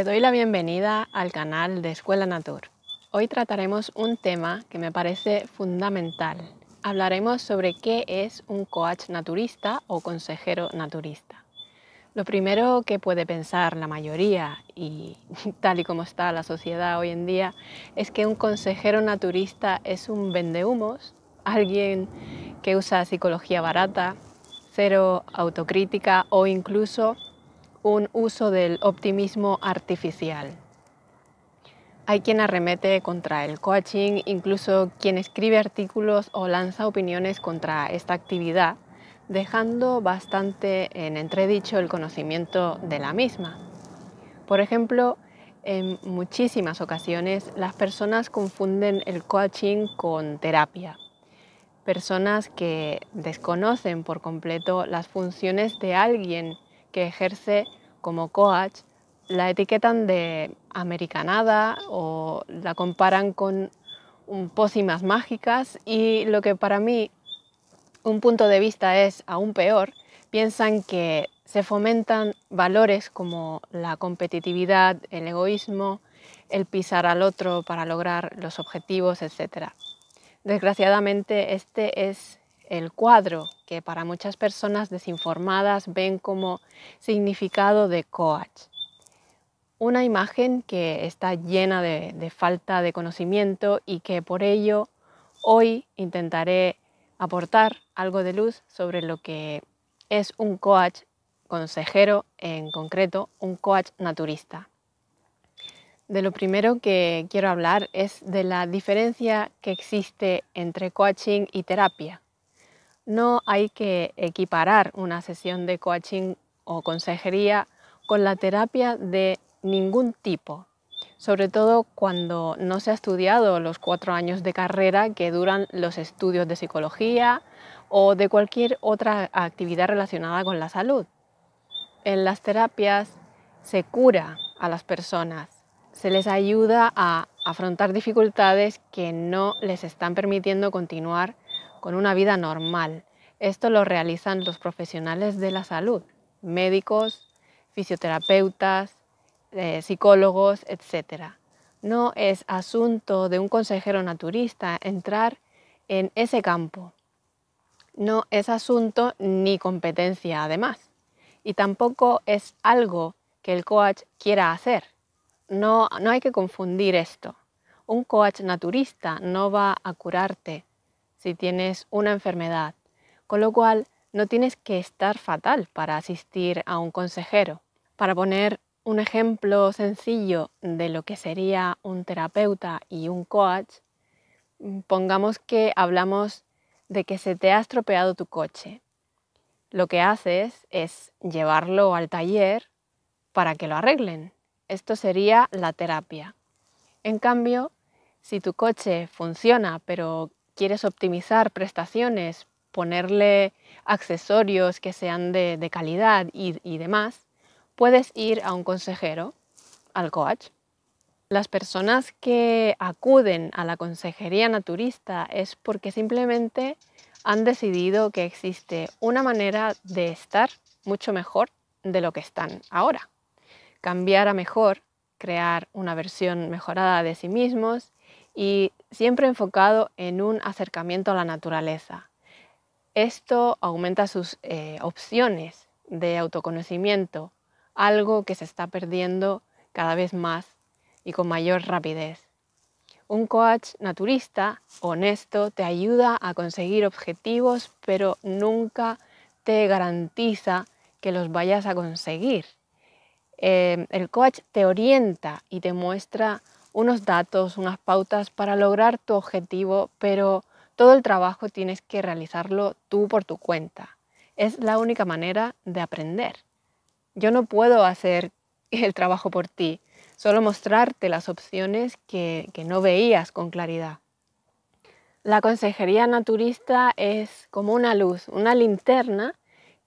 Te doy la bienvenida al canal de Escuela Natur. Hoy trataremos un tema que me parece fundamental. Hablaremos sobre qué es un coach naturista o consejero naturista. Lo primero que puede pensar la mayoría, y tal y como está la sociedad hoy en día, es que un consejero naturista es un vendehumos, alguien que usa psicología barata, cero autocrítica o incluso un uso del optimismo artificial. Hay quien arremete contra el coaching, incluso quien escribe artículos o lanza opiniones contra esta actividad, dejando bastante en entredicho el conocimiento de la misma. Por ejemplo, en muchísimas ocasiones las personas confunden el coaching con terapia. Personas que desconocen por completo las funciones de alguien que ejerce como Coach, la etiquetan de americanada o la comparan con pócimas mágicas y lo que para mí un punto de vista es aún peor, piensan que se fomentan valores como la competitividad, el egoísmo, el pisar al otro para lograr los objetivos, etc. Desgraciadamente este es el cuadro que para muchas personas desinformadas ven como significado de Coach. Una imagen que está llena de, falta de conocimiento y que por ello hoy intentaré aportar algo de luz sobre lo que es un coach consejero, en concreto un coach naturista. De lo primero que quiero hablar es de la diferencia que existe entre coaching y terapia no hay que equiparar una sesión de coaching o consejería con la terapia de ningún tipo, sobre todo cuando no se ha estudiado los cuatro años de carrera que duran los estudios de psicología o de cualquier otra actividad relacionada con la salud. En las terapias se cura a las personas, se les ayuda a afrontar dificultades que no les están permitiendo continuar con una vida normal. Esto lo realizan los profesionales de la salud, médicos, fisioterapeutas, eh, psicólogos, etc. No es asunto de un consejero naturista entrar en ese campo. No es asunto ni competencia además. Y tampoco es algo que el coach quiera hacer. No, no hay que confundir esto. Un coach naturista no va a curarte si tienes una enfermedad, con lo cual no tienes que estar fatal para asistir a un consejero. Para poner un ejemplo sencillo de lo que sería un terapeuta y un coach, pongamos que hablamos de que se te ha estropeado tu coche. Lo que haces es llevarlo al taller para que lo arreglen. Esto sería la terapia. En cambio, si tu coche funciona pero quieres optimizar prestaciones, ponerle accesorios que sean de, calidad y demás, puedes ir a un consejero, al coach. Las personas que acuden a la consejería naturista es porque simplemente han decidido que existe una manera de estar mucho mejor de lo que están ahora. Cambiar a mejor, crear una versión mejorada de sí mismos y siempre enfocado en un acercamiento a la naturaleza. Esto aumenta sus eh, opciones de autoconocimiento, algo que se está perdiendo cada vez más y con mayor rapidez. Un coach naturista honesto te ayuda a conseguir objetivos, pero nunca te garantiza que los vayas a conseguir. Eh, el coach te orienta y te muestra unos datos, unas pautas para lograr tu objetivo, pero todo el trabajo tienes que realizarlo tú por tu cuenta. Es la única manera de aprender. Yo no puedo hacer el trabajo por ti, solo mostrarte las opciones que, no veías con claridad. La consejería naturista es como una luz, una linterna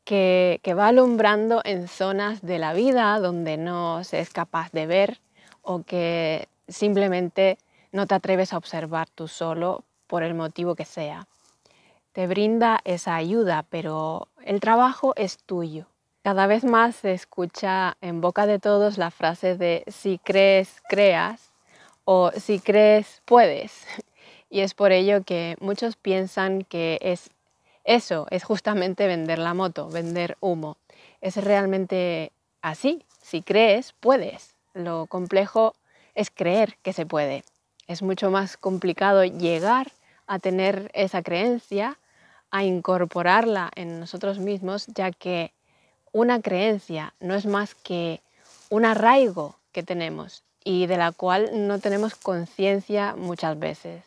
que, que, va alumbrando en zonas de la vida donde no se es capaz de ver o que simplemente no te atreves a observar tú solo por el motivo que sea. Te brinda esa ayuda, pero el trabajo es tuyo. Cada vez más se escucha en boca de todos la frase de si crees, creas o si crees, puedes. Y es por ello que muchos piensan que es eso, es justamente vender la moto, vender humo. Es realmente así, si crees, puedes. Lo complejo es creer que se puede. Es mucho más complicado llegar a tener esa creencia, a incorporarla en nosotros mismos, ya que una creencia no es más que un arraigo que tenemos y de la cual no tenemos conciencia muchas veces.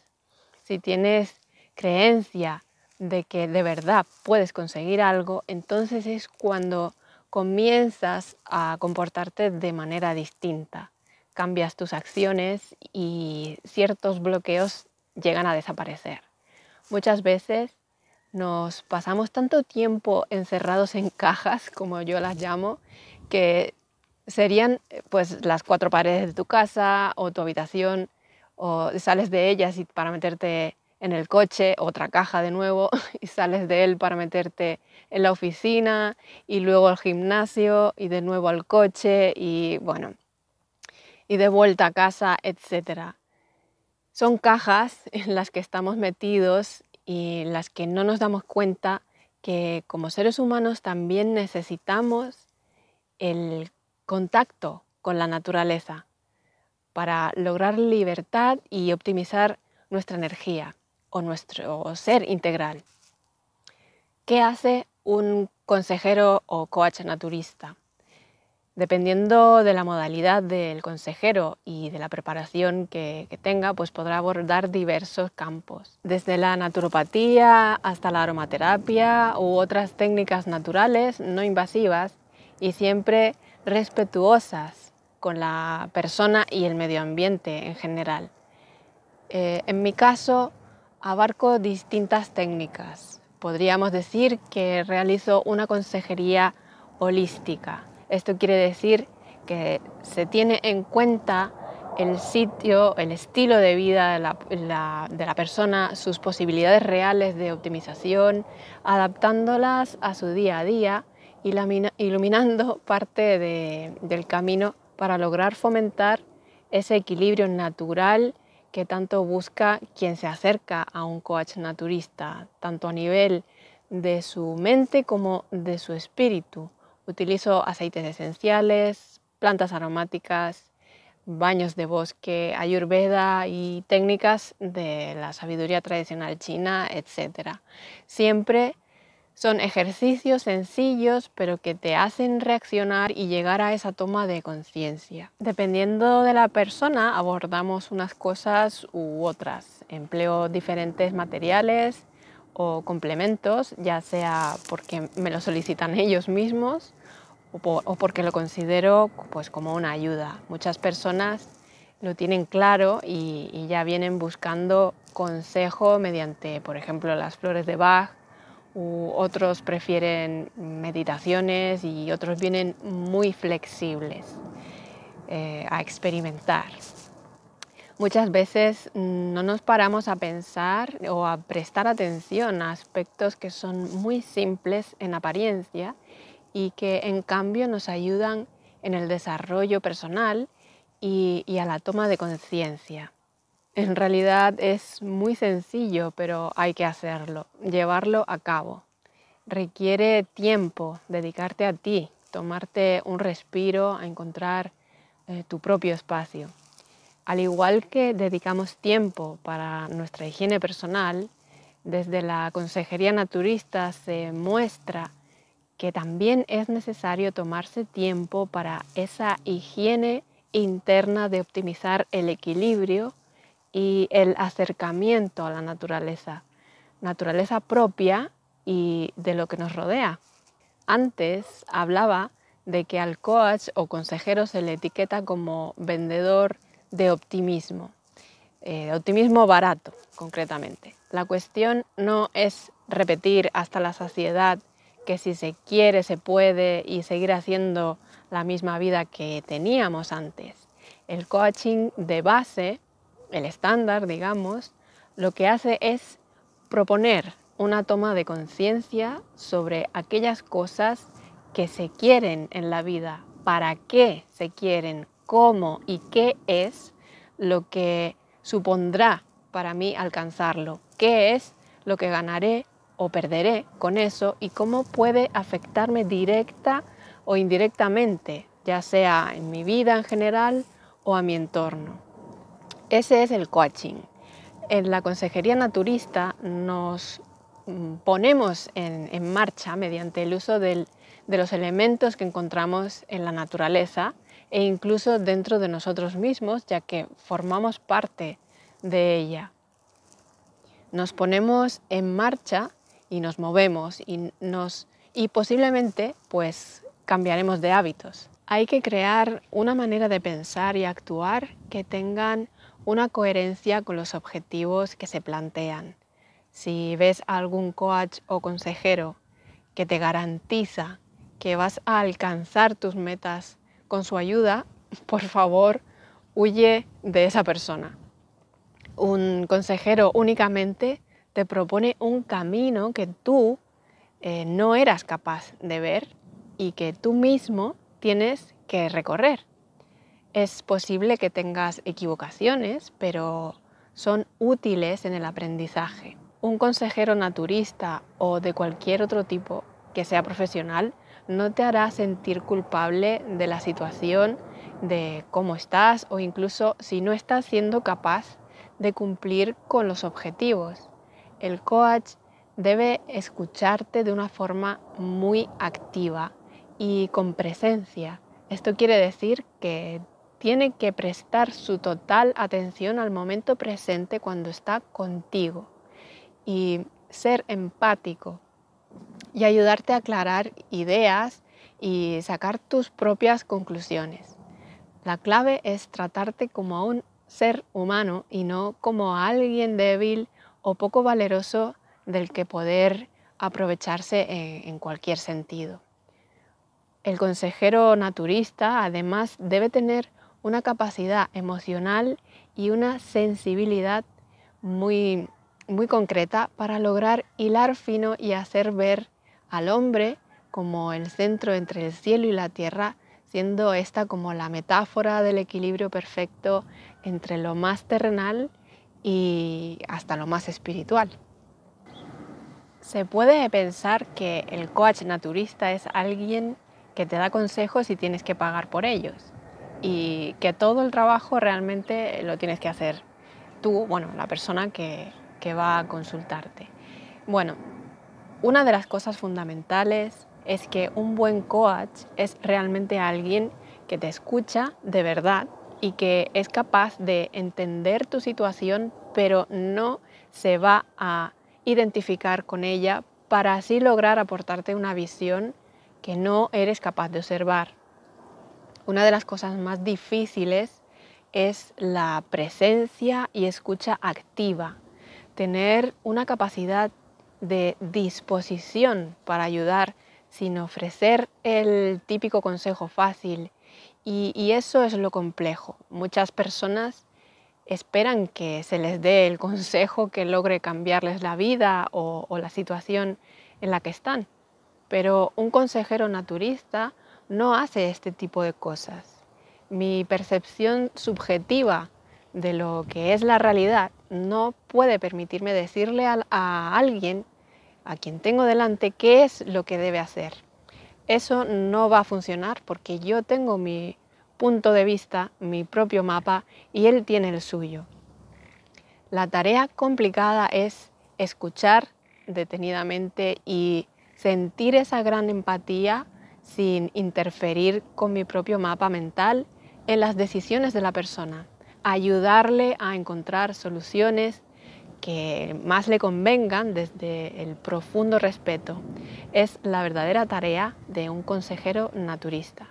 Si tienes creencia de que de verdad puedes conseguir algo, entonces es cuando comienzas a comportarte de manera distinta cambias tus acciones y ciertos bloqueos llegan a desaparecer. Muchas veces nos pasamos tanto tiempo encerrados en cajas, como yo las llamo, que serían eh, pues las cuatro paredes de tu casa o tu habitación o sales de ellas y para meterte en el coche, otra caja de nuevo y sales de él para meterte en la oficina y luego al gimnasio y de nuevo al coche y bueno, y de vuelta a casa, etcétera, Son cajas en las que estamos metidos y en las que no nos damos cuenta que como seres humanos también necesitamos el contacto con la naturaleza para lograr libertad y optimizar nuestra energía o nuestro ser integral. ¿Qué hace un consejero o coach naturista? Dependiendo de la modalidad del consejero y de la preparación que, tenga, pues podrá abordar diversos campos, desde la naturopatía hasta la aromaterapia u otras técnicas naturales no invasivas y siempre respetuosas con la persona y el medio ambiente en general. Eh, en mi caso, abarco distintas técnicas. Podríamos decir que realizo una consejería holística esto quiere decir que se tiene en cuenta el sitio, el estilo de vida de la, persona, sus posibilidades reales de optimización, adaptándolas a su día a día, y iluminando parte del camino para lograr fomentar ese equilibrio natural que tanto busca quien se acerca a un coach naturista, tanto a nivel de su mente como de su espíritu Utilizo aceites esenciales, plantas aromáticas, baños de bosque, ayurveda y técnicas de la sabiduría tradicional china, etc. Siempre son ejercicios sencillos pero que te hacen reaccionar y llegar a esa toma de conciencia. Dependiendo de la persona abordamos unas cosas u otras. Empleo diferentes materiales, o complementos, ya sea porque me lo solicitan ellos mismos o, porque lo considero pues, como una ayuda. Muchas personas lo tienen claro y, ya vienen buscando consejo mediante, por ejemplo, las flores de Bach, u otros prefieren meditaciones y otros vienen muy flexibles eh, a experimentar. Muchas veces mm, no nos paramos a pensar o a prestar atención a aspectos que son muy simples en apariencia y que en cambio nos ayudan en el desarrollo personal y, a la toma de conciencia. En realidad es muy sencillo, pero hay que hacerlo, llevarlo a cabo. Requiere tiempo, dedicarte a ti, tomarte un respiro, a encontrar eh, tu propio espacio. Al igual que dedicamos tiempo para nuestra higiene personal, desde la Consejería Naturista se muestra que también es necesario tomarse tiempo para esa higiene interna de optimizar el equilibrio y el acercamiento a la naturaleza, naturaleza propia y de lo que nos rodea. Antes hablaba de que al coach o consejero se le etiqueta como vendedor de optimismo, eh, optimismo barato concretamente. La cuestión no es repetir hasta la saciedad que si se quiere se puede y seguir haciendo la misma vida que teníamos antes. El coaching de base, el estándar, digamos, lo que hace es proponer una toma de conciencia sobre aquellas cosas que se quieren en la vida, para qué se quieren, cómo y qué es lo que supondrá para mí alcanzarlo, qué es lo que ganaré o perderé con eso y cómo puede afectarme directa o indirectamente, ya sea en mi vida en general o a mi entorno. Ese es el coaching. En la consejería naturista nos mm, ponemos en, marcha mediante el uso de los elementos que encontramos en la naturaleza e incluso dentro de nosotros mismos, ya que formamos parte de ella. Nos ponemos en marcha y nos movemos y, nos, y posiblemente pues cambiaremos de hábitos. Hay que crear una manera de pensar y actuar que tengan una coherencia con los objetivos que se plantean. Si ves algún coach o consejero que te garantiza que vas a alcanzar tus metas con su ayuda, por favor, huye de esa persona. Un consejero únicamente te propone un camino que tú eh, no eras capaz de ver y que tú mismo tienes que recorrer. Es posible que tengas equivocaciones, pero son útiles en el aprendizaje. Un consejero naturista o de cualquier otro tipo que sea profesional no te hará sentir culpable de la situación, de cómo estás o incluso si no estás siendo capaz de cumplir con los objetivos. El coach debe escucharte de una forma muy activa y con presencia. Esto quiere decir que tiene que prestar su total atención al momento presente cuando está contigo y ser empático y ayudarte a aclarar ideas y sacar tus propias conclusiones. La clave es tratarte como a un ser humano y no como a alguien débil o poco valeroso del que poder aprovecharse en, cualquier sentido. El consejero naturista además debe tener una capacidad emocional y una sensibilidad muy, muy concreta para lograr hilar fino y hacer ver al hombre como el centro entre el cielo y la tierra, siendo esta como la metáfora del equilibrio perfecto entre lo más terrenal y hasta lo más espiritual. Se puede pensar que el coach naturista es alguien que te da consejos y tienes que pagar por ellos y que todo el trabajo realmente lo tienes que hacer tú, bueno, la persona que, que va a consultarte. Bueno, una de las cosas fundamentales es que un buen coach es realmente alguien que te escucha de verdad y que es capaz de entender tu situación, pero no se va a identificar con ella para así lograr aportarte una visión que no eres capaz de observar. Una de las cosas más difíciles es la presencia y escucha activa, tener una capacidad de disposición para ayudar sin ofrecer el típico consejo fácil. Y, eso es lo complejo. Muchas personas esperan que se les dé el consejo que logre cambiarles la vida o la situación en la que están. Pero un consejero naturista no hace este tipo de cosas. Mi percepción subjetiva de lo que es la realidad, no puede permitirme decirle a, alguien, a quien tengo delante, qué es lo que debe hacer. Eso no va a funcionar porque yo tengo mi punto de vista, mi propio mapa y él tiene el suyo. La tarea complicada es escuchar detenidamente y sentir esa gran empatía sin interferir con mi propio mapa mental en las decisiones de la persona ayudarle a encontrar soluciones que más le convengan desde el profundo respeto. Es la verdadera tarea de un consejero naturista.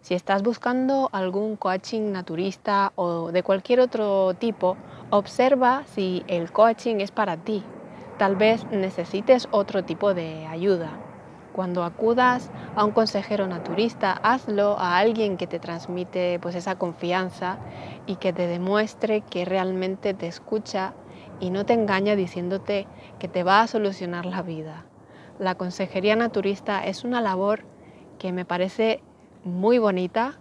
Si estás buscando algún coaching naturista o de cualquier otro tipo, observa si el coaching es para ti. Tal vez necesites otro tipo de ayuda. Cuando acudas a un consejero naturista, hazlo a alguien que te transmite pues, esa confianza y que te demuestre que realmente te escucha y no te engaña diciéndote que te va a solucionar la vida. La consejería naturista es una labor que me parece muy bonita,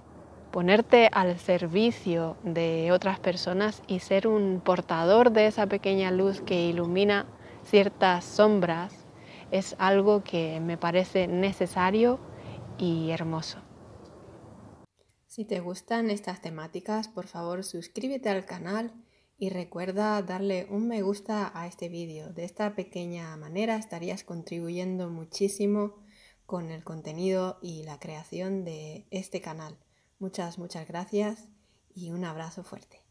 ponerte al servicio de otras personas y ser un portador de esa pequeña luz que ilumina ciertas sombras es algo que me parece necesario y hermoso. Si te gustan estas temáticas, por favor suscríbete al canal y recuerda darle un me gusta a este vídeo. De esta pequeña manera estarías contribuyendo muchísimo con el contenido y la creación de este canal. Muchas, muchas gracias y un abrazo fuerte.